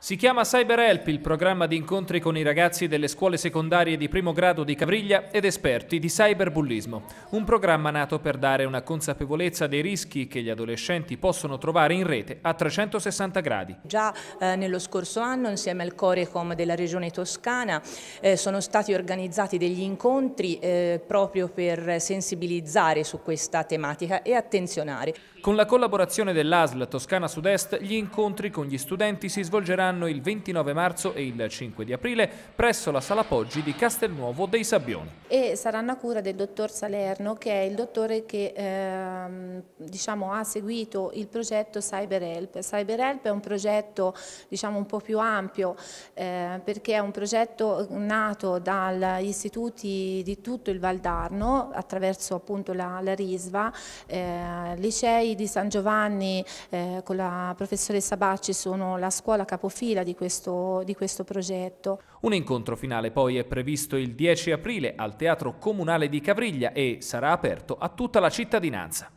Si chiama Cyber Help, il programma di incontri con i ragazzi delle scuole secondarie di primo grado di Cavriglia ed esperti di cyberbullismo. Un programma nato per dare una consapevolezza dei rischi che gli adolescenti possono trovare in rete a 360 gradi. Già eh, nello scorso anno insieme al Corecom della regione toscana eh, sono stati organizzati degli incontri eh, proprio per sensibilizzare su questa tematica e attenzionare. Con la collaborazione dell'ASL Toscana Sud-Est gli incontri con gli studenti si svolgeranno svolgeranno il 29 marzo e il 5 di aprile presso la Sala Poggi di Castelnuovo dei Sabbioni. E saranno a cura del dottor Salerno che è il dottore che ehm, diciamo, ha seguito il progetto CyberHelp. CyberHelp è un progetto diciamo, un po' più ampio eh, perché è un progetto nato dagli istituti di tutto il Val d'Arno attraverso appunto la, la RISVA, eh, licei di San Giovanni eh, con la professoressa Bacci sono la scuola capofila fila di questo, di questo progetto. Un incontro finale poi è previsto il 10 aprile al Teatro Comunale di Cavriglia e sarà aperto a tutta la cittadinanza.